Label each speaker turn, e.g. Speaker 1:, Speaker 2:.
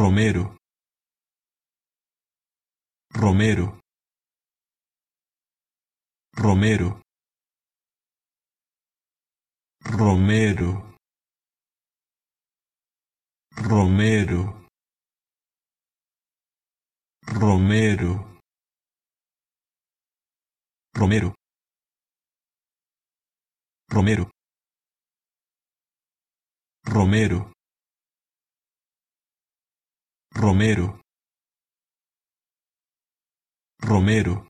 Speaker 1: Romero Romero Romero Romero Romero Romero Romero Romero Romero Romero Romero